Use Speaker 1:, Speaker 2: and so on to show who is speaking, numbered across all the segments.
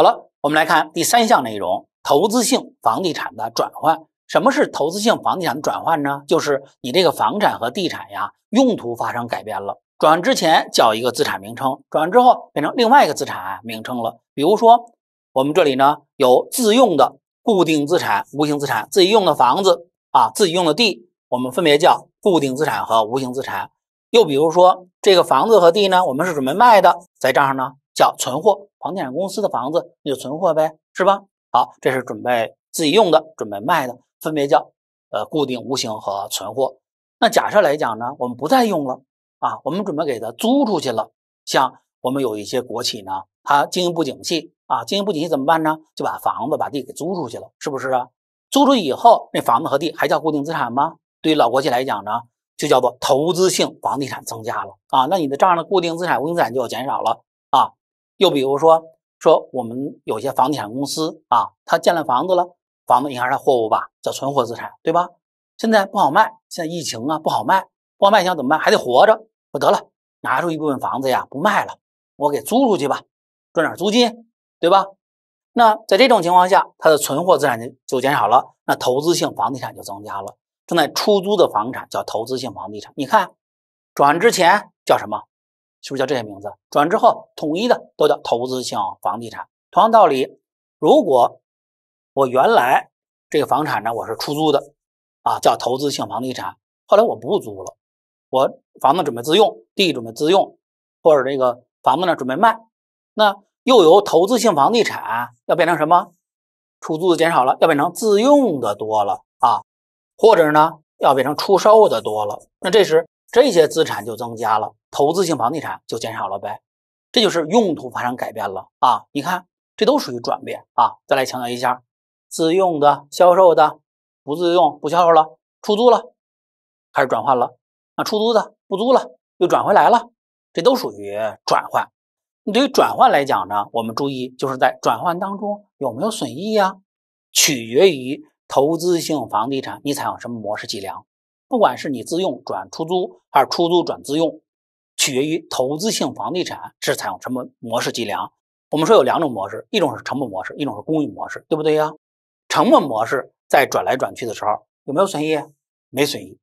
Speaker 1: 好了，我们来看第三项内容：投资性房地产的转换。什么是投资性房地产的转换呢？就是你这个房产和地产呀，用途发生改变了。转换之前叫一个资产名称，转换之后变成另外一个资产名称了。比如说，我们这里呢有自用的固定资产、无形资产，自己用的房子啊，自己用的地，我们分别叫固定资产和无形资产。又比如说，这个房子和地呢，我们是准备卖的，在账上呢叫存货。房地产公司的房子，那就存货呗，是吧？好，这是准备自己用的，准备卖的，分别叫呃固定无形和存货。那假设来讲呢，我们不再用了啊，我们准备给它租出去了。像我们有一些国企呢，它经营不景气啊，经营不景气怎么办呢？就把房子把地给租出去了，是不是啊？租出去以后，那房子和地还叫固定资产吗？对于老国企来讲呢，就叫做投资性房地产增加了啊。那你的账上的固定资产无形资产就减少了。又比如说，说我们有些房地产公司啊，他建了房子了，房子应该是货物吧，叫存货资产，对吧？现在不好卖，现在疫情啊不好卖，不好卖想怎么办？还得活着。我得了，拿出一部分房子呀，不卖了，我给租出去吧，赚点租金，对吧？那在这种情况下，他的存货资产就就减少了，那投资性房地产就增加了，正在出租的房产叫投资性房地产。你看，转之前叫什么？是不是叫这些名字？转之后统一的都叫投资性房地产。同样道理，如果我原来这个房产呢我是出租的，啊叫投资性房地产。后来我不租了，我房子准备自用，地准备自用，或者这个房子呢准备卖，那又由投资性房地产要变成什么？出租的减少了，要变成自用的多了啊，或者呢要变成出售的多了。那这时这些资产就增加了。投资性房地产就减少了呗，这就是用途发生改变了啊！你看，这都属于转变啊。再来强调一下，自用的、销售的，不自用、不销售了，出租了，开始转换了。那出租的不租了，又转回来了，这都属于转换。对于转换来讲呢，我们注意就是在转换当中有没有损益呀？取决于投资性房地产你采用什么模式计量，不管是你自用转出租，还是出租转自用。取决于投资性房地产是采用什么模式计量？我们说有两种模式，一种是成本模式，一种是公允模式，对不对呀？成本模式在转来转去的时候有没有损益？没损益。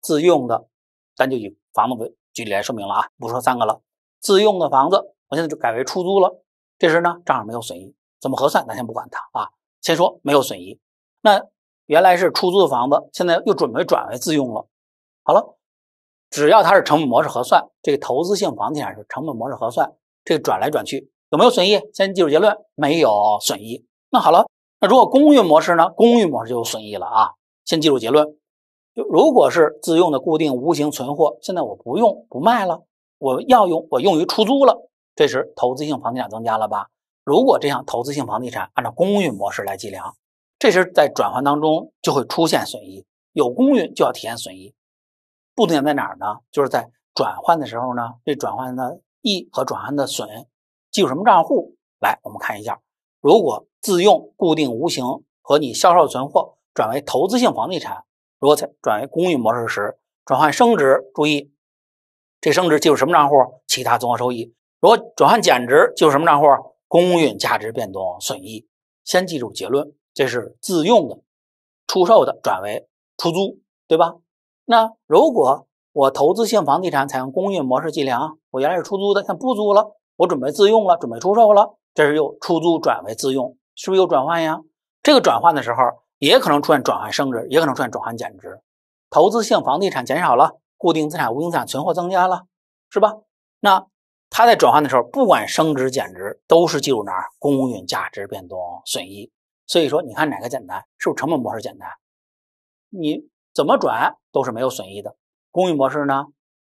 Speaker 1: 自用的，咱就以房子为举例来说明了啊，不说三个了。自用的房子，我现在就改为出租了。这时呢，账上没有损益，怎么核算？咱先不管它啊，先说没有损益。那原来是出租的房子，现在又准备转为自用了。好了。只要它是成本模式核算，这个投资性房地产是成本模式核算，这个转来转去有没有损益？先记住结论，没有损益。那好了，那如果公允模式呢？公允模式就有损益了啊。先记住结论。就如果是自用的固定无形存货，现在我不用不卖了，我要用我用于出租了，这时投资性房地产增加了吧？如果这样，投资性房地产按照公允模式来计量，这时在转换当中就会出现损益，有公允就要体现损益。不同点在哪儿呢？就是在转换的时候呢，这转换的益和转换的损记入什么账户？来，我们看一下，如果自用固定无形和你销售存货转为投资性房地产，如果在转为公允模式时，转换升值，注意这升值记入什么账户？其他综合收益。如果转换减值，记入什么账户？公允价值变动损益。先记住结论，这是自用的，出售的转为出租，对吧？那如果我投资性房地产采用公允模式计量，我原来是出租的，现在不租了，我准备自用了，准备出售了，这是又出租转为自用，是不是又转换呀？这个转换的时候，也可能出现转换升值，也可能出现转换减值。投资性房地产减少了，固定资产、无形资产、存货增加了，是吧？那它在转换的时候，不管升值、减值，都是计入哪儿？公允价值变动损益。所以说，你看哪个简单？是不是成本模式简单？你？怎么转都是没有损益的，公允模式呢？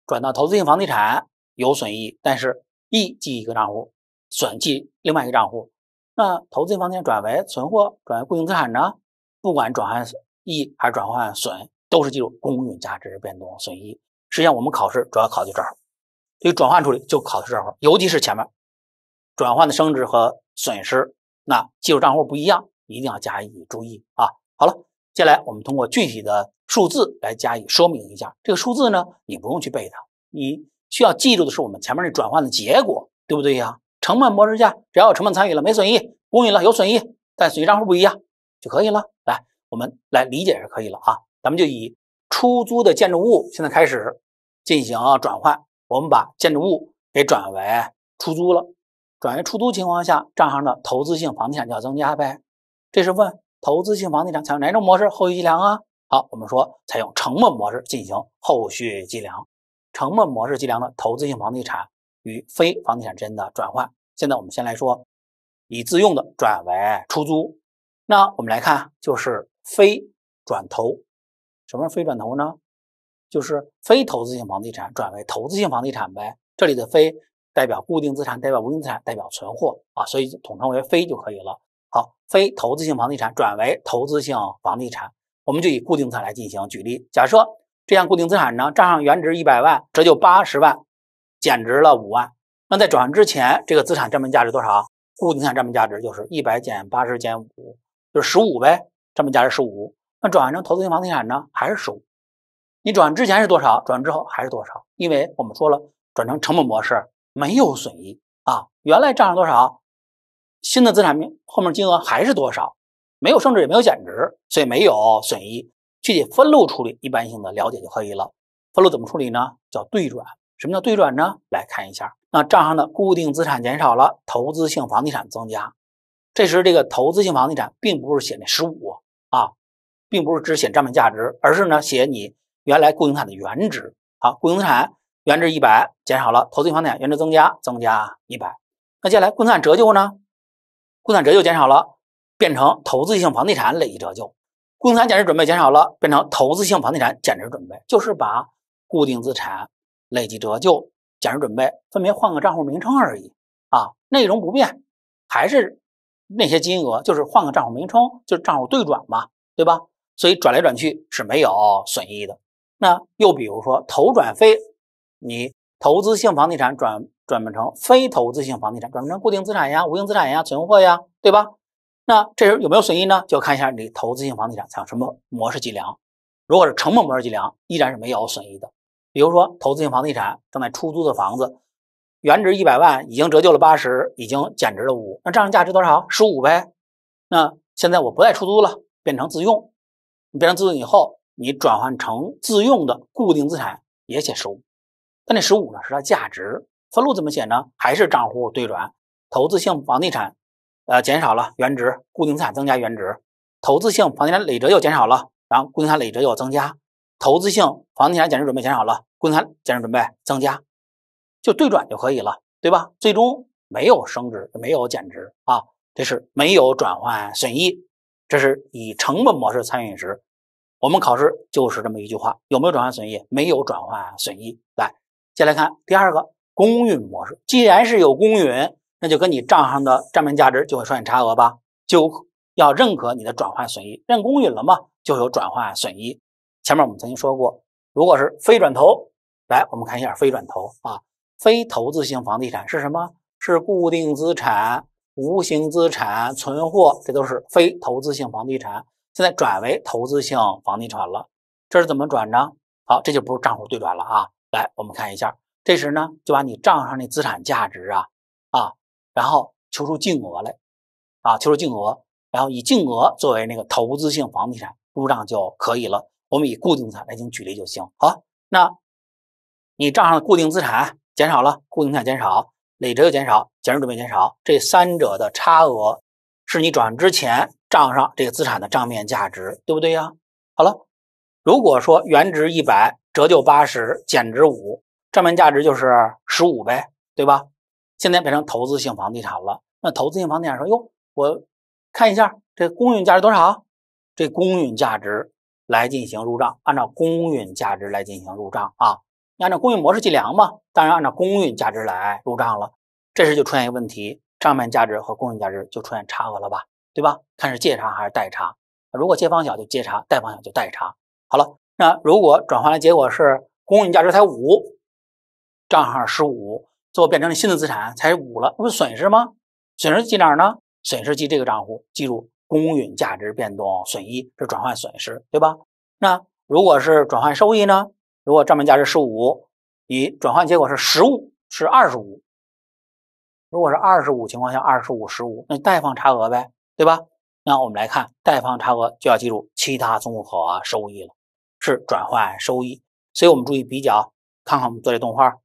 Speaker 1: 转到投资性房地产有损益，但是益记一个账户，损记另外一个账户。那投资性房地产转为存货，转为固定资产呢？不管转换益还是转换损，都是计入公允价值变动损益。实际上我们考试主要考就这儿，对转换处理就考的这儿，尤其是前面转换的升值和损失，那记入账户不一样，一定要加以注意啊。好了，接下来我们通过具体的。数字来加以说明一下，这个数字呢，你不用去背它，你需要记住的是我们前面那转换的结果，对不对呀？成本模式下，只要有成本参与了，没损益，公允了有损益，但损益账户不一样就可以了。来，我们来理解就可以了啊。咱们就以出租的建筑物现在开始进行转换，我们把建筑物给转为出租了，转为出租情况下，账上的投资性房地产就要增加呗。这是问投资性房地产采用哪种模式后续计量啊？好，我们说采用成本模式进行后续计量。成本模式计量的投资性房地产与非房地产之间的转换，现在我们先来说，以自用的转为出租。那我们来看，就是非转投。什么是非转投呢？就是非投资性房地产转为投资性房地产呗。这里的非代表固定资产，代表无形资产，代表存货啊，所以统称为非就可以了。好，非投资性房地产转为投资性房地产。我们就以固定资产来进行举例，假设这样固定资产呢，账上原值一百万，折旧八十万，减值了五万。那在转换之前，这个资产账面价值多少？固定资产账面价值就是一百减八十减五，就是十五呗。账面价值十五。那转换成投资性房地产呢，还是十五？你转换之前是多少？转换之后还是多少？因为我们说了，转成成本模式没有损益啊。原来账上多少，新的资产面后面金额还是多少。没有升值也没有减值，所以没有损益。具体分录处理，一般性的了解就可以了。分录怎么处理呢？叫对转。什么叫对转呢？来看一下，那账上的固定资产减少了，投资性房地产增加。这时这个投资性房地产并不是写那十五啊，并不是只写账面价值，而是呢写你原来固定资产的原值。好，固定资产原值一百减少了，投资性房地产原值增加，增加一百。那接下来，固定资产折旧呢？固定资产折旧减少了。变成投资性房地产累计折旧，固定资产减值准备减少了，变成投资性房地产减值准备，就是把固定资产累计折旧减值准备分别换个账户名称而已啊，内容不变，还是那些金额，就是换个账户名称，就账户对转嘛，对吧？所以转来转去是没有损益的。那又比如说，投转非，你投资性房地产转转变成非投资性房地产，转变成固定资产呀、无形资产呀、存货呀，对吧？那这时候有没有损益呢？就看一下你投资性房地产采用什么模式计量。如果是成本模式计量，依然是没有损益的。比如说，投资性房地产正在出租的房子，原值一百万，已经折旧了八十，已经减值了五，那账上价值多少？十五呗。那现在我不再出租了，变成自用。你变成自用以后，你转换成自用的固定资产也写十五。但这十五呢，是它价值分录怎么写呢？还是账户对转？投资性房地产。呃，减少了原值，固定资产增加原值，投资性房地产累折又减少了，然后固定资产累折又增加，投资性房地产减值准备减少了，固定资产减值准备增加，就对转就可以了，对吧？最终没有升值，没有减值啊，这是没有转换损益，这是以成本模式参与时，我们考试就是这么一句话，有没有转换损益？没有转换损益。来，接下来看第二个公允模式，既然是有公允。那就跟你账上的账面价值就会出现差额吧，就要认可你的转换损益，认公允了吗？就有转换损益。前面我们曾经说过，如果是非转投，来我们看一下非转投啊，非投资性房地产是什么？是固定资产、无形资产、存货，这都是非投资性房地产。现在转为投资性房地产了，这是怎么转呢？好，这就不是账户对转了啊。来，我们看一下，这时呢就把你账上的资产价值啊啊。然后求出净额来，啊，求出净额，然后以净额作为那个投资性房地产入账就可以了。我们以固定资产来进行举例就行。好，那你账上的固定资产减少了，固定资产减少，累折又减少，减值准备减少，这三者的差额是你转之前账上这个资产的账面价值，对不对呀？好了，如果说原值一百，折旧八十，减值五，账面价值就是十五呗，对吧？现在变成投资性房地产了。那投资性房地产说：“哟，我看一下这公允价值多少？这公允价值来进行入账，按照公允价值来进行入账啊。你按照公允模式计量嘛，当然按照公允价值来入账了。这时就出现一个问题，账面价值和公允价值就出现差额了吧？对吧？看是借差还是贷差。如果借方小就借差，贷方小就贷差。好了，那如果转换的结果是公允价值才五，账号十五。”最后变成了新的资产才五了，不是损失吗？损失记哪儿呢？损失记这个账户，记住公允价值变动损益是转换损失，对吧？那如果是转换收益呢？如果账面价值十五，你转换结果是实物是二十五，如果是二十五情况下二十五十五，那贷方差额呗，对吧？那我们来看贷方差额就要记住其他综合收益了，是转换收益，所以我们注意比较，看看我们做这动画。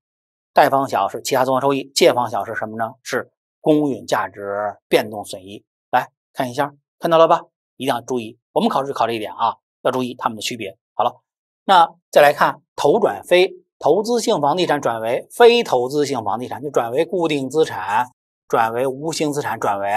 Speaker 1: 贷方小是其他综合收益，借方小是什么呢？是公允价值变动损益。来看一下，看到了吧？一定要注意，我们考试考这一点啊，要注意它们的区别。好了，那再来看投转非，投资性房地产转为非投资性房地产，就转为固定资产，转为无形资产，转为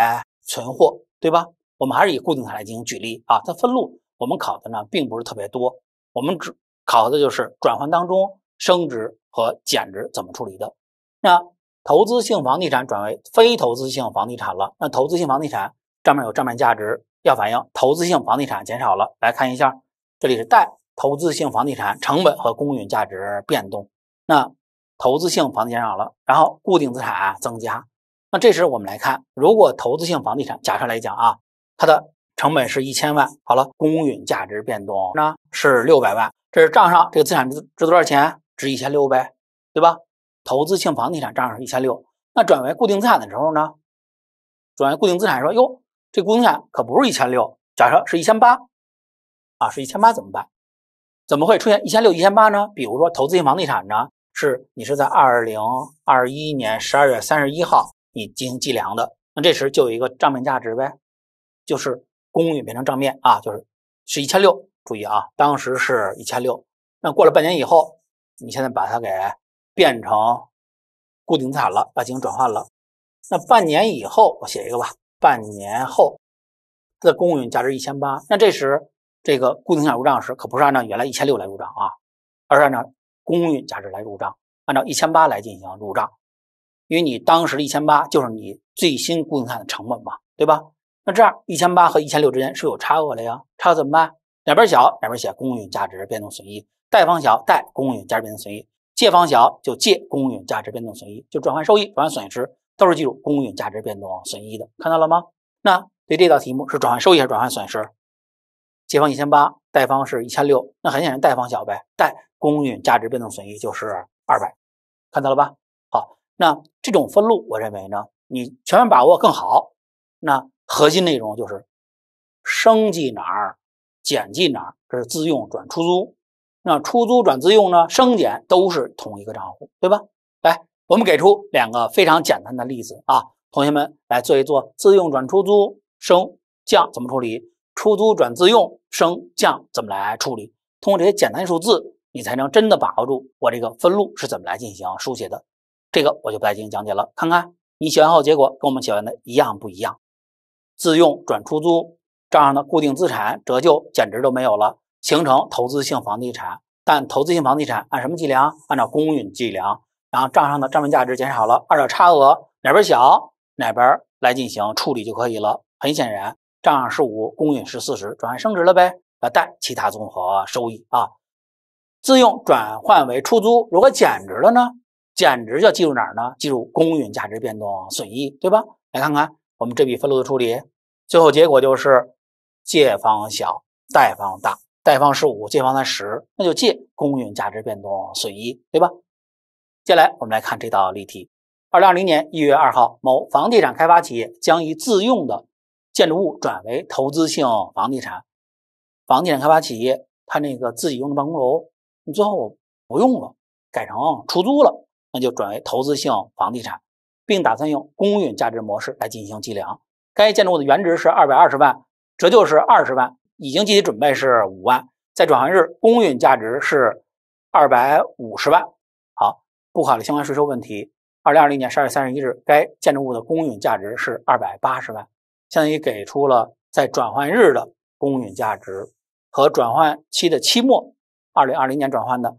Speaker 1: 存货，对吧？我们还是以固定资产进行举例啊。它分录我们考的呢，并不是特别多，我们只考的就是转换当中。升值和减值怎么处理的？那投资性房地产转为非投资性房地产了，那投资性房地产账面有账面价值要反映，投资性房地产减少了。来看一下，这里是贷投资性房地产成本和公允价值变动。那投资性房地减少了，然后固定资产增加。那这时我们来看，如果投资性房地产假设来讲啊，它的成本是一千万，好了，公允价值变动那是六百万，这是账上这个资产值值多少钱？值一千六呗，对吧？投资性房地产账上是一千六，那转为固定资产的时候呢？转为固定资产说哟，这固定资产可不是一千六，假设是一千八，啊，是一千八怎么办？怎么会出现一千六、一千八呢？比如说投资性房地产呢，是你是在二零二一年十二月三十一号你进行计量的，那这时就有一个账面价值呗，就是公允变成账面啊，就是是一千六，注意啊，当时是一千六，那过了半年以后。你现在把它给变成固定资产了，把进行转换了。那半年以后，我写一个吧。半年后，它的公允价值一千八。那这时这个固定资产入账时，可不是按照原来一千六来入账啊，而是按照公允价值来入账，按照一千八来进行入账。因为你当时一千八就是你最新固定资产的成本嘛，对吧？那这样一千八和一千六之间是有差额的呀，差额怎么办？两边小，两边写公允价值变动损益。贷方小贷公允价值变动损益，借方小就借公允价值变动损益，就转换收益转换损失都是计入公允价值变动损益的，看到了吗？那对这道题目是转换收益还是转换损失？借方一千八，贷方是一千六，那很显然贷方小呗，贷公允价值变动损益就是二百，看到了吧？好，那这种分录我认为呢，你全面把握更好。那核心内容就是升记哪儿减记哪儿，这是自用转出租。那出租转自用呢？升减都是同一个账户，对吧？来，我们给出两个非常简单的例子啊，同学们来做一做：自用转出租，升降怎么处理？出租转自用，升降怎么来处理？通过这些简单数字，你才能真的把握住我这个分录是怎么来进行书写的。这个我就不再进行讲解了。看看你写完后，结果跟我们写完的一样不一样？自用转出租账上的固定资产折旧简直都没有了。形成投资性房地产，但投资性房地产按什么计量？按照公允计量，然后账上的账面价值减少了，二者差额哪边小哪边来进行处理就可以了。很显然，账上是五公允是四十，转换升值了呗，要贷其他综合收益啊。自用转换为出租，如果减值了呢？减值要计入哪儿呢？计入公允价值变动损益，对吧？来看看我们这笔分录的处理，最后结果就是借方小，贷方大。贷方十五，借方三十，那就借公允价值变动损益，对吧？接下来我们来看这道例题：二零二零年一月二号，某房地产开发企业将以自用的建筑物转为投资性房地产。房地产开发企业他那个自己用的办公楼，你最后不用了，改成出租了，那就转为投资性房地产，并打算用公允价值模式来进行计量。该建筑物的原值是二百二十万，折旧是二十万。已经计提准备是五万，在转换日公允价值是二百五十万，好，不考虑相关税收问题。二零二零年十二月三十一日，该建筑物的公允价值是二百八十万，相当于给出了在转换日的公允价值和转换期的期末，二零二零年转换的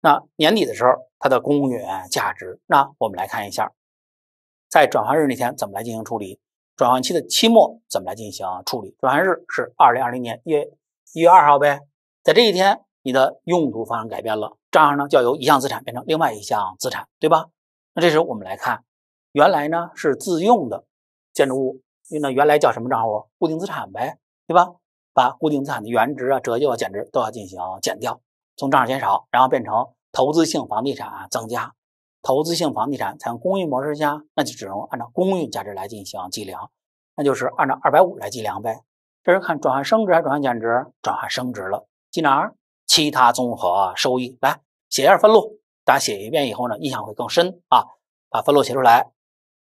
Speaker 1: 那年底的时候它的公允价值。那我们来看一下，在转换日那天怎么来进行处理。转换期的期末怎么来进行处理？转换日是二零二零年一月一月二号呗，在这一天你的用途发生改变了，账上呢就要由一项资产变成另外一项资产，对吧？那这时候我们来看，原来呢是自用的建筑物，那原来叫什么账户？固定资产呗，对吧？把固定资产的原值啊、折旧啊、减值都要进行减掉，从账上减少，然后变成投资性房地产增加。投资性房地产采用公允模式下，那就只能按照公允价值来进行计量，那就是按照二百五来计量呗。这是看转换升值还是转换减值？转换升值了，记哪儿？其他综合收益。来写一下分录，大家写一遍以后呢，印象会更深啊。把分录写出来，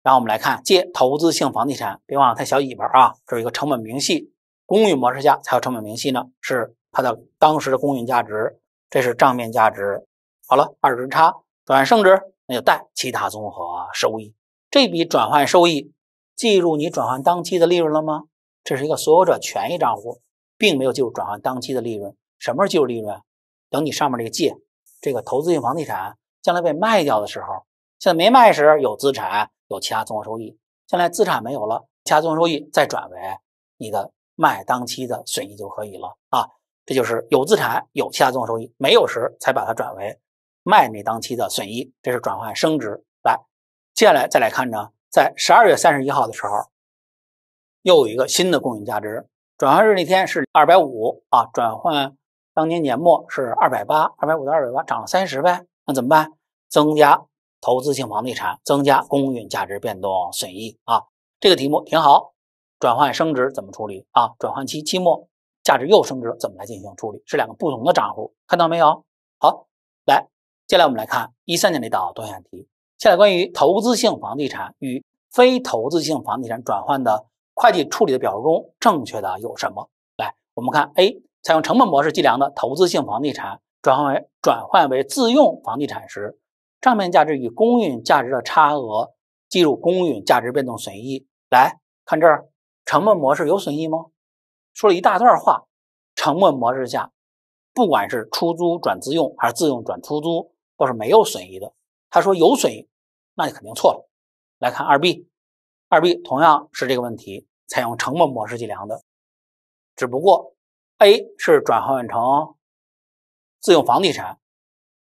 Speaker 1: 然后我们来看借投资性房地产，别忘了它小尾巴啊，这是一个成本明细。公允模式下才有成本明细呢，是它的当时的公允价值，这是账面价值。好了，二之差。转升值，那就带其他综合收益。这笔转换收益计入你转换当期的利润了吗？这是一个所有者权益账户，并没有计入转换当期的利润。什么时候计入利润？等你上面这个借这个投资性房地产将来被卖掉的时候，现在没卖时有资产有其他综合收益，将来资产没有了，其他综合收益再转为你的卖当期的损益就可以了啊。这就是有资产有其他综合收益，没有时才把它转为。卖那当期的损益，这是转换升值。来，接下来再来看呢，在十二月三十一号的时候，又有一个新的公允价值转换日那天是二百五啊，转换当年年末是二百八，二百五到二百八涨了三十呗。那怎么办？增加投资性房地产，增加公允价值变动损益啊。这个题目挺好，转换升值怎么处理啊？转换期期末价值又升值，怎么来进行处理？是两个不同的账户，看到没有？好，来。接下来我们来看一三年的一道多选题。下列关于投资性房地产与非投资性房地产转换的会计处理的表述中，正确的有什么？来，我们看 A，采用成本模式计量的投资性房地产转换为转换为自用房地产时，账面价值与公允价值的差额计入公允价值变动损益。来看这儿，成本模式有损益吗？说了一大段话，成本模式下，不管是出租转自用还是自用转出租。都是没有损益的。他说有损益，那就肯定错了。来看二 B，二 B 同样是这个问题，采用成本模式计量的，只不过 A 是转换成自用房地产，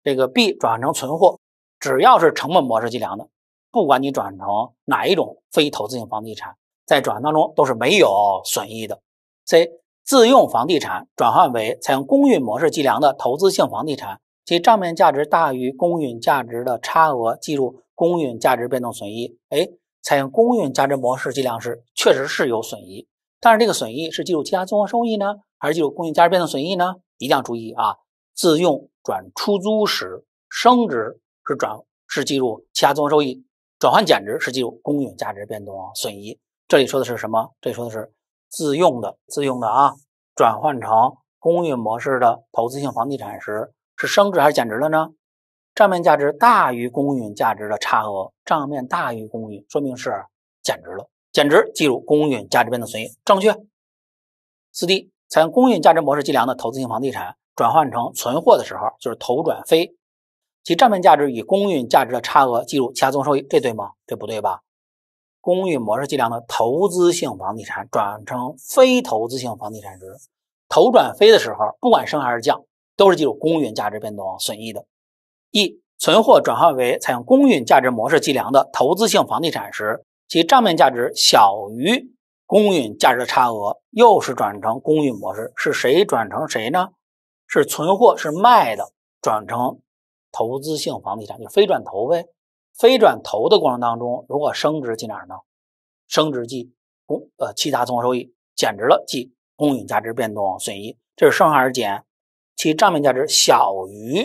Speaker 1: 这个 B 转换成存货。只要是成本模式计量的，不管你转成哪一种非投资性房地产，在转换当中都是没有损益的。C 自用房地产转换为采用公允模式计量的投资性房地产。其账面价值大于公允价值的差额计入公允价值变动损益。哎，采用公允价值模式计量时，确实是有损益。但是这个损益是计入其他综合收益呢，还是计入公允价值变动损益呢？一定要注意啊！自用转出租时升值是转是计入其他综合收益，转换减值是计入公允价值变动损益。这里说的是什么？这里说的是自用的自用的啊，转换成公允模式的投资性房地产时。是升值还是减值了呢？账面价值大于公允价值的差额，账面大于公允，说明是减值了。减值计入公允价值变动损益，正确。四 D 采用公允价值模式计量的投资性房地产转换成存货的时候，就是投转非，其账面价值与公允价值的差额计入其他综合收益，这对吗？这不对吧？公允模式计量的投资性房地产转成非投资性房地产时，投转非的时候，不管升还是降。都是计入公允价值变动损益的。一存货转换为采用公允价值模式计量的投资性房地产时，其账面价值小于公允价值的差额，又是转成公允模式，是谁转成谁呢？是存货是卖的，转成投资性房地产，就非转投呗。非转投的过程当中，如果升值记哪儿呢？升值记公呃其他综合收益，减值了记公允价值变动损益。这是升还是减？其账面价值小于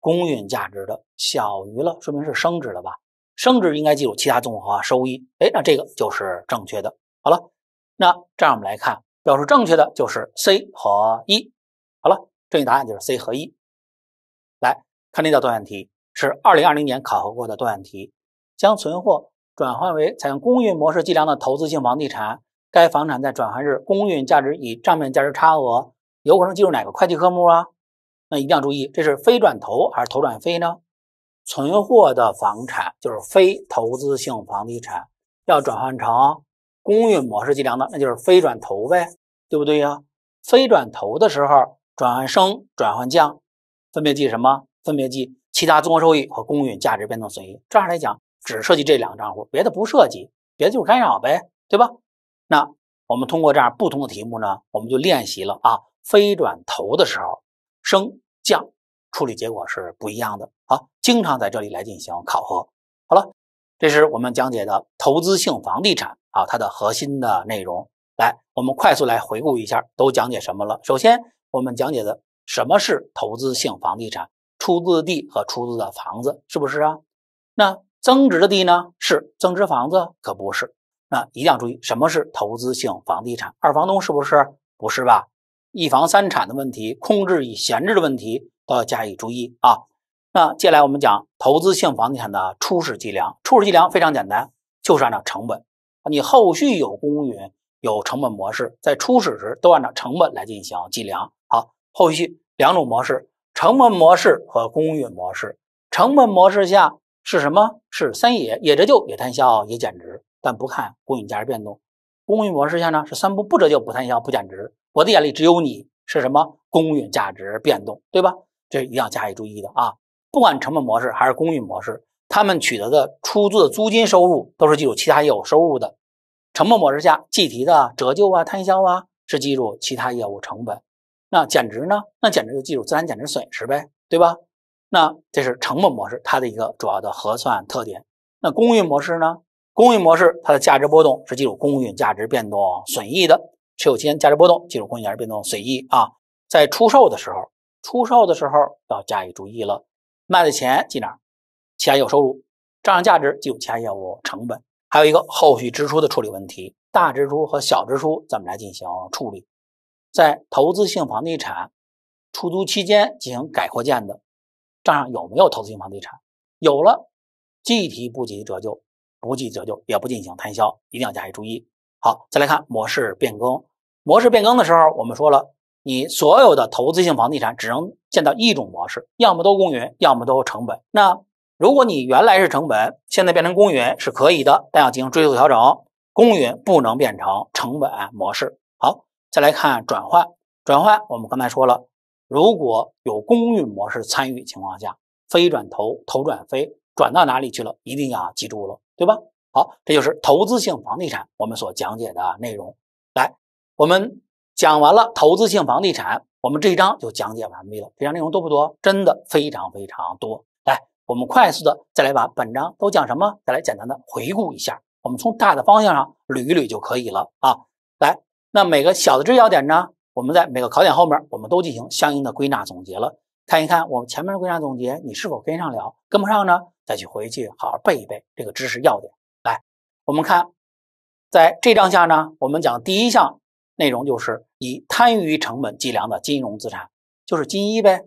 Speaker 1: 公允价值的，小于了，说明是升值了吧？升值应该计入其他综合收益。哎，那这个就是正确的。好了，那这样我们来看，表述正确的就是 C 和 E。好了，正确答案就是 C 和 E。来看这道断选题，是二零二零年考核过的断选题，将存货转换为采用公允模式计量的投资性房地产，该房产在转换日公允价值与账面价值差额。有可能进入哪个会计科目啊？那一定要注意，这是非转投还是投转非呢？存货的房产就是非投资性房地产，要转换成公允模式计量的，那就是非转投呗，对不对呀？非转投的时候，转换升、转换降，分别记什么？分别记其他综合收益和公允价值变动损益。这样来讲，只涉及这两个账户，别的不涉及，别的就是干扰呗，对吧？那我们通过这样不同的题目呢，我们就练习了啊。飞转头的时候，升降处理结果是不一样的。啊，经常在这里来进行考核。好了，这是我们讲解的投资性房地产啊，它的核心的内容。来，我们快速来回顾一下都讲解什么了。首先，我们讲解的什么是投资性房地产，出自地和出资的房子是不是啊？那增值的地呢，是增值房子？可不是。那一定要注意什么是投资性房地产。二房东是不是？不是吧？一房三产的问题，空置与闲置的问题都要加以注意啊。那接下来我们讲投资性房地产的初始计量。初始计量非常简单，就是按照成本。你后续有公允有成本模式，在初始时都按照成本来进行计量。好，后续两种模式：成本模式和公允模式。成本模式下是什么？是三也：也折旧、也摊销、也减值，但不看公允价值变动。公允模式下呢？是三不：不折旧、不摊销、不减值。我的眼里只有你是什么公允价值变动，对吧？这一定要加以注意的啊！不管成本模式还是公允模式，他们取得的出租的租金收入都是计入其他业务收入的。成本模式下计提的折旧啊、摊销啊是计入其他业务成本。那减值呢？那减值就计入资产减值损失呗，对吧？那这是成本模式它的一个主要的核算特点。那公允模式呢？公允模式它的价值波动是计入公允价值变动损益的。持有期间价值波动，技术公允价值变动随意啊，在出售的时候，出售的时候要加以注意了。卖的钱记哪儿？其他业务收入，账上价值记有其他业务成本。还有一个后续支出的处理问题，大支出和小支出怎么来进行处理？在投资性房地产出租期间进行改扩建的，账上有没有投资性房地产？有了，计提不计提折旧？不计提折旧，也不进行摊销，一定要加以注意。好，再来看模式变更。模式变更的时候，我们说了，你所有的投资性房地产只能见到一种模式，要么都公允，要么都成本。那如果你原来是成本，现在变成公允是可以的，但要进行追溯调整。公允不能变成成本模式。好，再来看转换，转换我们刚才说了，如果有公允模式参与情况下，非转投，投转非，转到哪里去了，一定要记住了，对吧？好，这就是投资性房地产我们所讲解的内容，来。我们讲完了投资性房地产，我们这一章就讲解完毕了。这章内容多不多？真的非常非常多。来，我们快速的再来把本章都讲什么，再来简单的回顾一下。我们从大的方向上捋一捋就可以了啊。来，那每个小的知识要点呢，我们在每个考点后面，我们都进行相应的归纳总结了。看一看我们前面的归纳总结，你是否跟上了？跟不上呢，再去回去好好背一背这个知识要点。来，我们看在这章下呢，我们讲第一项。内容就是以摊余成本计量的金融资产，就是金一呗。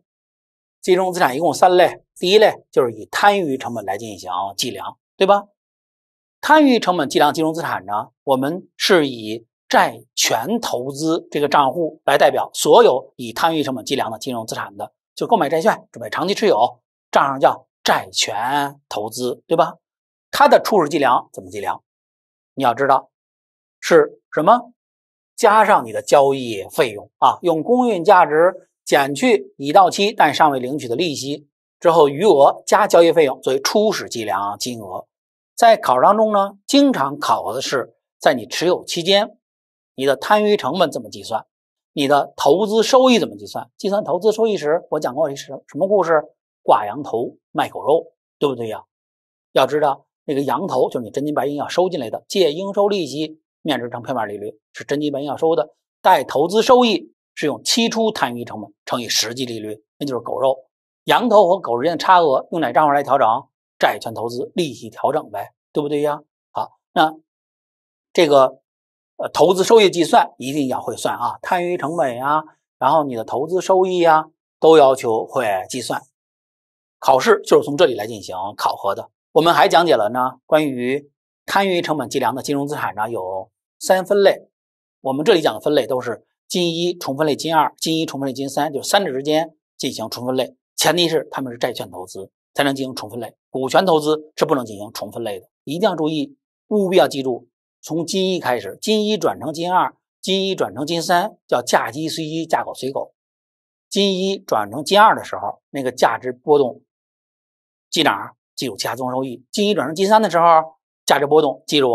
Speaker 1: 金融资产一共三类，第一类就是以摊余成本来进行计量，对吧？摊余成本计量金融资产呢，我们是以债权投资这个账户来代表所有以摊余成本计量的金融资产的，就购买债券准备长期持有，账上叫债权投资，对吧？它的初始计量怎么计量？你要知道是什么？加上你的交易费用啊，用公允价值减去已到期但尚未领取的利息之后余额加交易费用作为初始计量金额。在考试当中呢，经常考的是在你持有期间，你的摊余成本怎么计算，你的投资收益怎么计算？计算投资收益时，我讲过一什什么故事？挂羊头卖狗肉，对不对呀？要知道那个羊头就是你真金白银要收进来的借应收利息。面值乘票面利率是真金白银要收的，贷投资收益是用期初摊余成本乘以实际利率，那就是狗肉，羊头和狗之间的差额用哪账户来调整？债权投资利息调整呗，对不对呀？好，那这个呃投资收益计算一定要会算啊，摊余成本呀，然后你的投资收益呀都要求会计算，考试就是从这里来进行考核的。我们还讲解了呢关于。摊于成本计量的金融资产呢，有三分类。我们这里讲的分类都是金一重分类，金二、金一重分类，金三，就三者之间进行重分类。前提是他们是债券投资才能进行重分类，股权投资是不能进行重分类的。一定要注意，务必要记住，从金一开始，金一转成金二，金一转成金三，叫嫁鸡随鸡，嫁狗随狗。金一转成金二的时候，那个价值波动记哪儿？记住综合收益。金一转成金三的时候。价值波动，记入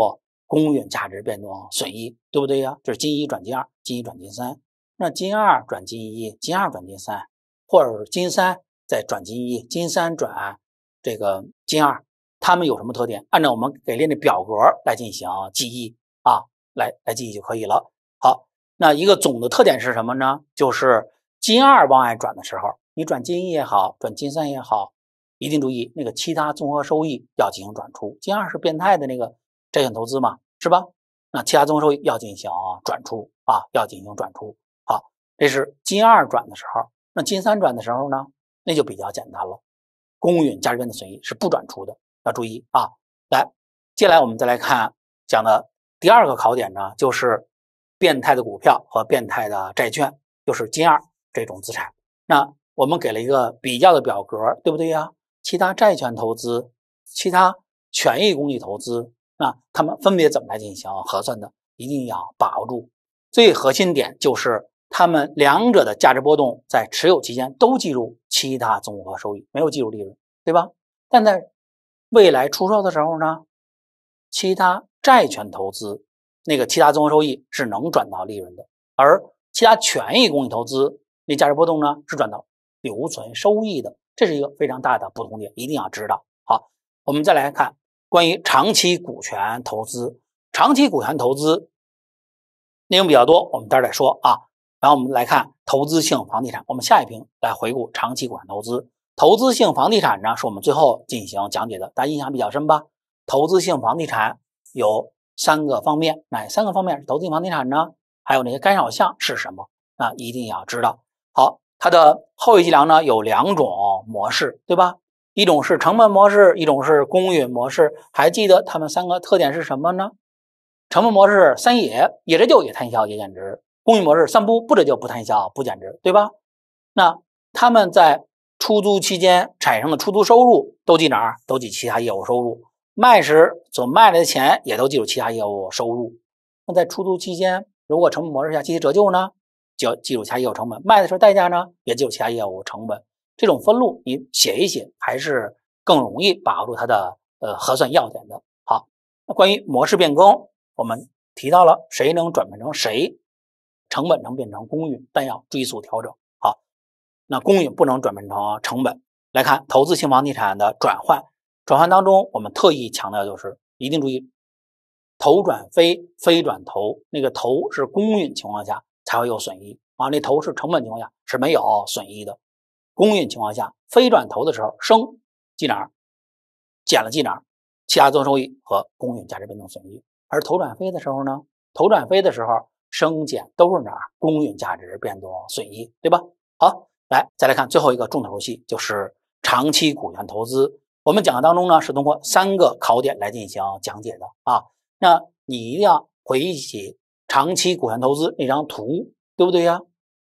Speaker 1: 公允价值变动损益，对不对呀？就是金一转金二，金一转金三，那金二转金一，金二转金三，或者是金三再转金一，金三转这个金二，它们有什么特点？按照我们给列的表格来进行记忆啊，来来记忆就可以了。好，那一个总的特点是什么呢？就是金二往外转的时候，你转金一也好，转金三也好。一定注意，那个其他综合收益要进行转出。金二是变态的那个债券投资嘛，是吧？那其他综合收益要进行转出啊，要进行转出。好，这是金二转的时候。那金三转的时候呢？那就比较简单了，公允价值变的损益是不转出的，要注意啊。来，接下来我们再来看讲的第二个考点呢，就是变态的股票和变态的债券，就是金二这种资产。那我们给了一个比较的表格，对不对呀？其他债权投资、其他权益工具投资，那他们分别怎么来进行核算的？一定要把握住最核心点，就是他们两者的价值波动在持有期间都计入其他综合收益，没有计入利润，对吧？但在未来出售的时候呢，其他债权投资那个其他综合收益是能转到利润的，而其他权益工具投资那价值波动呢是转到留存收益的。这是一个非常大的不同点，一定要知道。好，我们再来看关于长期股权投资。长期股权投资内容比较多，我们待会儿再说啊。然后我们来看投资性房地产。我们下一屏来回顾长期股权投资。投资性房地产呢，是我们最后进行讲解的，大家印象比较深吧？投资性房地产有三个方面，哪三个方面是投资性房地产呢？还有那些干扰项是什么？啊，一定要知道。好，它的后一计量呢有两种。模式对吧？一种是成本模式，一种是公允模式。还记得他们三个特点是什么呢？成本模式三也，也折旧，也摊销，也减值。公允模式三不，不折旧，不摊销，不减值，对吧？那他们在出租期间产生的出租收入都记哪儿？都记其他业务收入。卖时所卖来的钱也都计入其他业务收入。那在出租期间，如果成本模式下计提折旧呢，就计入其他业务成本。卖的时候代价呢，也计入其他业务成本。这种分录你写一写，还是更容易把握住它的呃核算要点的。好，那关于模式变更，我们提到了谁能转变成谁，成本能变成公允，但要追溯调整。好，那公允不能转变成成本。来看投资性房地产的转换，转换当中我们特意强调就是一定注意，投转非，非转投，那个投是公允情况下才会有损益啊，那投是成本情况下是没有损益的。公允情况下，非转投的时候，升记哪儿，减了记哪儿，其他综合收益和公允价值变动损益。而投转非的时候呢？投转非的时候，升减都是哪儿？公允价值变动损益，对吧？好，来再来看最后一个重头戏，就是长期股权投资。我们讲的当中呢，是通过三个考点来进行讲解的啊。那你一定要回忆起长期股权投资那张图，对不对呀？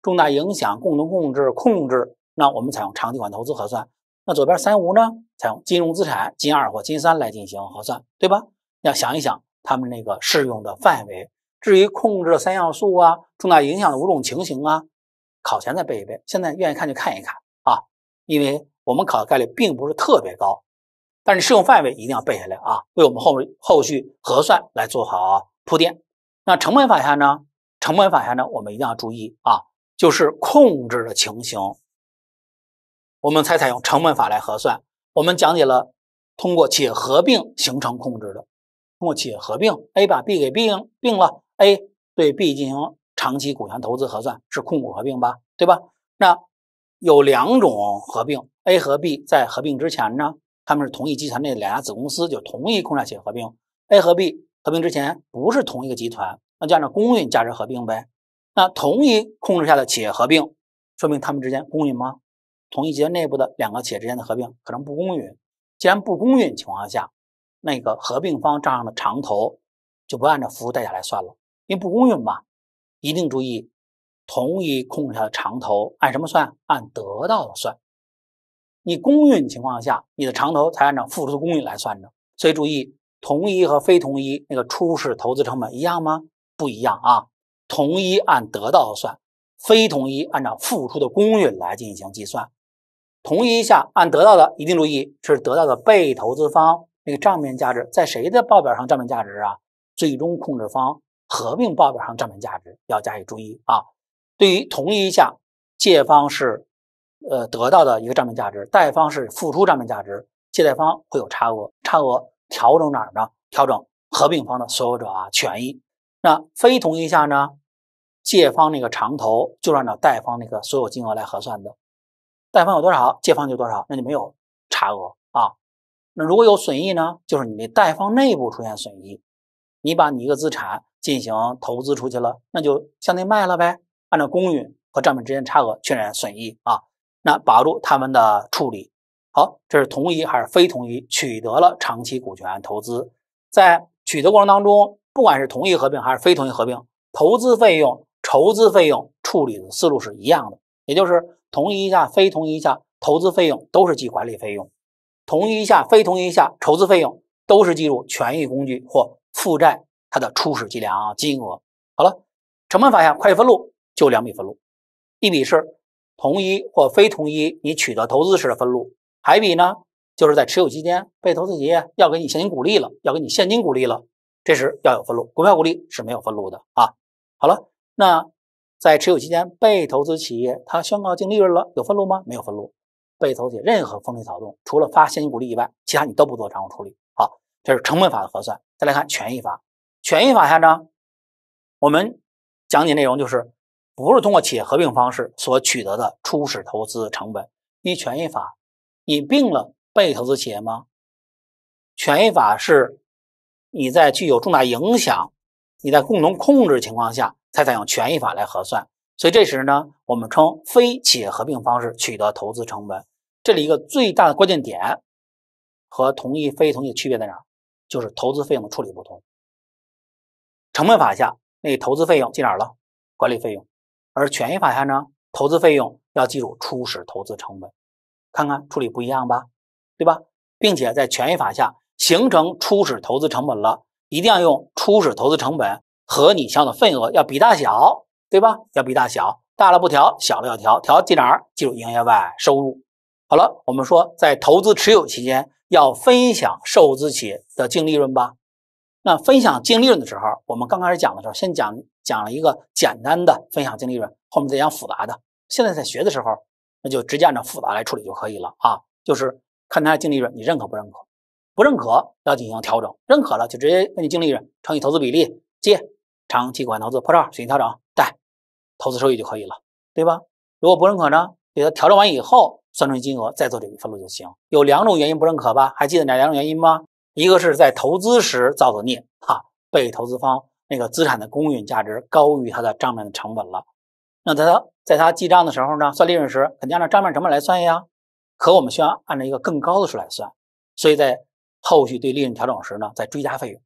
Speaker 1: 重大影响、共同控制、控制。那我们采用长期款投资核算，那左边三五呢，采用金融资产金二或金三来进行核算，对吧？要想一想他们那个适用的范围。至于控制的三要素啊，重大影响的五种情形啊，考前再背一背。现在愿意看就看一看啊，因为我们考的概率并不是特别高，但是适用范围一定要背下来啊，为我们后面后续核算来做好铺垫。那成本法下呢，成本法下呢，我们一定要注意啊，就是控制的情形。我们才采用成本法来核算。我们讲解了通过企业合并形成控制的，通过企业合并，A 把 B 给并并了，A 对 B 进行长期股权投资核算，是控股合并吧？对吧？那有两种合并，A 和 B 在合并之前呢，他们是同一集团内的两家子公司，就同一控制企业合并。A 和 B 合并之前不是同一个集团，那就按照公允价值合并呗。那同一控制下的企业合并，说明他们之间公允吗？同一集团内部的两个企业之间的合并可能不公允，既然不公允情况下，那个合并方账上的长投就不按照服务代价来算了，因为不公允嘛。一定注意，同一控制下的长投按什么算？按得到的算。你公允情况下，你的长投才按照付出的公允来算的。所以注意，同一和非同一那个初始投资成本一样吗？不一样啊。同一按得到的算，非同一按照付出的公允来进行计算。同一下，按得到的，一定注意是得到的被投资方那个账面价值，在谁的报表上账面价值啊？最终控制方合并报表上账面价值要加以注意啊。对于同一下，借方是呃得到的一个账面价值，贷方是付出账面价值，借贷方会有差额，差额调整哪儿呢？调整合并方的所有者啊权益。那非同一下呢，借方那个长投就按照贷方那个所有金额来核算的。贷方有多少，借方就多少，那就没有差额啊。那如果有损益呢？就是你的贷方内部出现损益，你把你一个资产进行投资出去了，那就向内卖了呗，按照公允和账本之间差额确认损益啊。那把握住他们的处理。好，这是同一还是非同一？取得了长期股权投资，在取得过程当中，不管是同一合并还是非同一合并，投资费用、筹资费用处理的思路是一样的。也就是同一下、非同一下投资费用都是记管理费用，同一下、非同一下筹资费用都是计入权益工具或负债它的初始计量金额。好了，成本法下会计分录就两笔分录，一笔是同一或非同一你取得投资时的分录，还一笔呢就是在持有期间被投资企业要给你现金股利了，要给你现金股利了，这时要有分录，股票股利是没有分录的啊。好了，那。在持有期间，被投资企业它宣告净利润了，有分录吗？没有分录。被投企业任何风吹草动，除了发现金股利以外，其他你都不做账务处理。好，这是成本法的核算。再来看权益法，权益法下呢，我们讲解内容就是，不是通过企业合并方式所取得的初始投资成本。以权益法，你并了被投资企业吗？权益法是你在具有重大影响，你在共同控制情况下。才采用权益法来核算，所以这时呢，我们称非企业合并方式取得投资成本。这里一个最大的关键点和同意非同意的区别在哪？就是投资费用的处理不同。成本法下，那投资费用记哪儿了？管理费用。而权益法下呢，投资费用要记入初始投资成本。看看处理不一样吧，对吧？并且在权益法下形成初始投资成本了，一定要用初始投资成本。和你相的份额要比大小，对吧？要比大小，大了不调，小了要调。调记哪儿？计入营业外收入。好了，我们说在投资持有期间要分享受资企业的净利润吧。那分享净利润的时候，我们刚开始讲的时候，先讲讲了一个简单的分享净利润，后面再讲复杂的。现在在学的时候，那就直接按照复杂来处理就可以了啊。就是看它的净利润你认可不认可？不认可要进行调整，认可了就直接根据净利润乘以投资比例借，长期股权投资破账，随意调整，带投资收益就可以了，对吧？如果不认可呢？给他调整完以后，算出金额，再做这个分录就行。有两种原因不认可吧？还记得哪两种原因吗？一个是在投资时造的孽哈，被投资方那个资产的公允价值高于它的账面的成本了，那他在他记账的时候呢，算利润时肯定按照账面成本来算呀，可我们需要按照一个更高的数来算，所以在后续对利润调整时呢，再追加费用，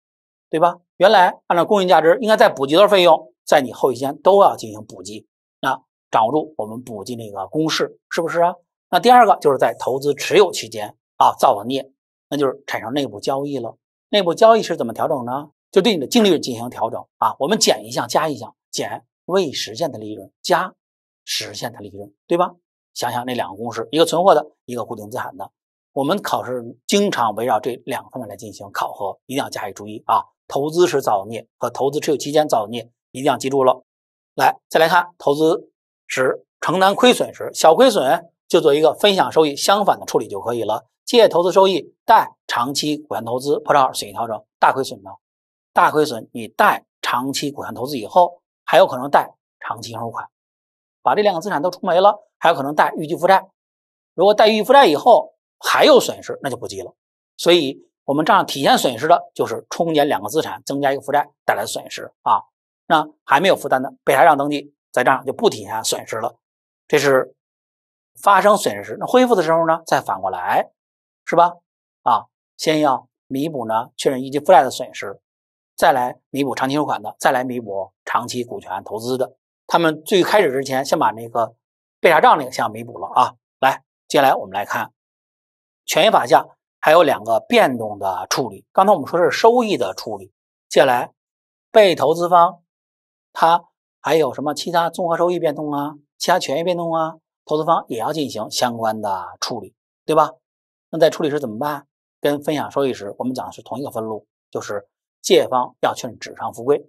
Speaker 1: 对吧？原来按照公允价值应该再补几多费用，在你后期间都要进行补给。那掌握住我们补给那个公式是不是啊？那第二个就是在投资持有期间啊造了孽，那就是产生内部交易了。内部交易是怎么调整呢？就对你的净利润进行调整啊！我们减一项加一项，减未实现的利润，加实现的利润，对吧？想想那两个公式，一个存货的，一个固定资产的。我们考试经常围绕这两个方面来进行考核，一定要加以注意啊！投资时造孽和投资持有期间造孽一定要记住了。来，再来看投资时承担亏损时，小亏损就做一个分享收益相反的处理就可以了，借投资收益，贷长期股权投资，拍照损益调整。大亏损呢？大亏损你贷长期股权投资以后，还有可能贷长期应收款，把这两个资产都出没了，还有可能贷预计负债。如果贷预计负债以后还有损失，那就不记了。所以。我们账上体现损失的就是冲减两个资产，增加一个负债带来的损失啊。那还没有负担的被查账登记，在账上就不体现损失了。这是发生损失，那恢复的时候呢，再反过来，是吧？啊，先要弥补呢确认一级负债的损失，再来弥补长期收款的，再来弥补长期股权投资的。他们最开始之前先把那个被查账那个项弥补了啊。来，接下来我们来看权益法下。还有两个变动的处理，刚才我们说是收益的处理，接下来被投资方他还有什么其他综合收益变动啊，其他权益变动啊，投资方也要进行相关的处理，对吧？那在处理时怎么办？跟分享收益时我们讲的是同一个分录，就是借方要确认纸上富贵，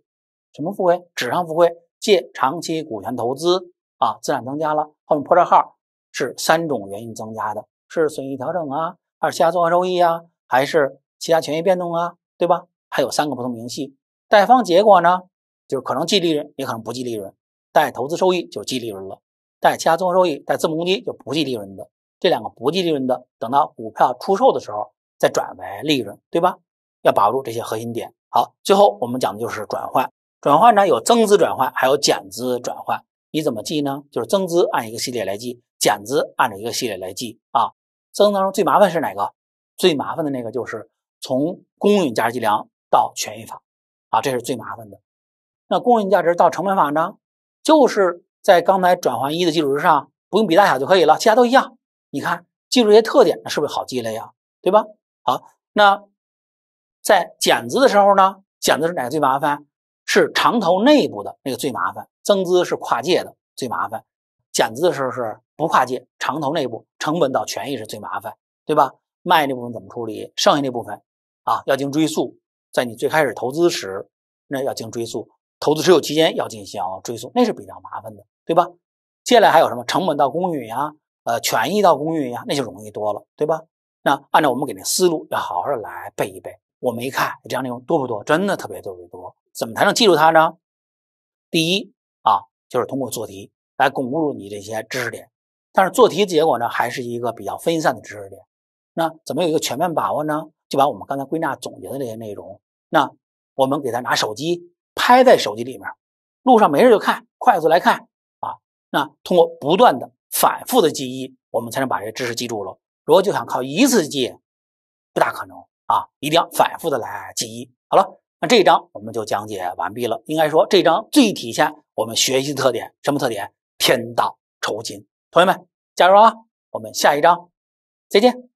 Speaker 1: 什么富贵？纸上富贵，借长期股权投资啊，资产增加了，后面破折号是三种原因增加的，是损益调整啊。还是其他综合收益啊，还是其他权益变动啊，对吧？还有三个不同明细。贷方结果呢，就是可能记利润，也可能不记利润。贷投资收益就是记利润了，贷其他综合收益、贷资本公积就不记利润的。这两个不记利润的，等到股票出售的时候再转为利润，对吧？要把握住这些核心点。好，最后我们讲的就是转换。转换呢，有增资转换，还有减资转换。你怎么记呢？就是增资按一个系列来记，减资按照一个系列来记啊。增当中最麻烦是哪个？最麻烦的那个就是从公允价值计量到权益法，啊，这是最麻烦的。那公允价值到成本法呢？就是在刚才转换一的基础之上，不用比大小就可以了，其他都一样。你看记住这些特点，那是不是好记了呀？对吧？好，那在减资的时候呢？减资是哪个最麻烦？是长投内部的那个最麻烦，增资是跨界的最麻烦。减资的时候是不跨界，长投内部。成本到权益是最麻烦，对吧？卖那部分怎么处理？剩下那部分啊，要经追溯，在你最开始投资时，那要经追溯，投资持有期间要进行追溯，那是比较麻烦的，对吧？接下来还有什么？成本到公允呀，呃，权益到公允呀，那就容易多了，对吧？那按照我们给那思路，要好好的来背一背。我们一看，这样内容多不多？真的特别特别多。怎么才能记住它呢？第一啊，就是通过做题来巩固你这些知识点。但是做题结果呢，还是一个比较分散的知识点。那怎么有一个全面把握呢？就把我们刚才归纳总结的这些内容，那我们给他拿手机拍在手机里面，路上没事就看，快速来看啊。那通过不断的反复的记忆，我们才能把这知识记住了。如果就想靠一次记，不大可能啊，一定要反复的来记忆。好了，那这一章我们就讲解完毕了。应该说这一章最体现我们学习特点，什么特点？天道酬勤。同学们，加油啊！我们下一章再见。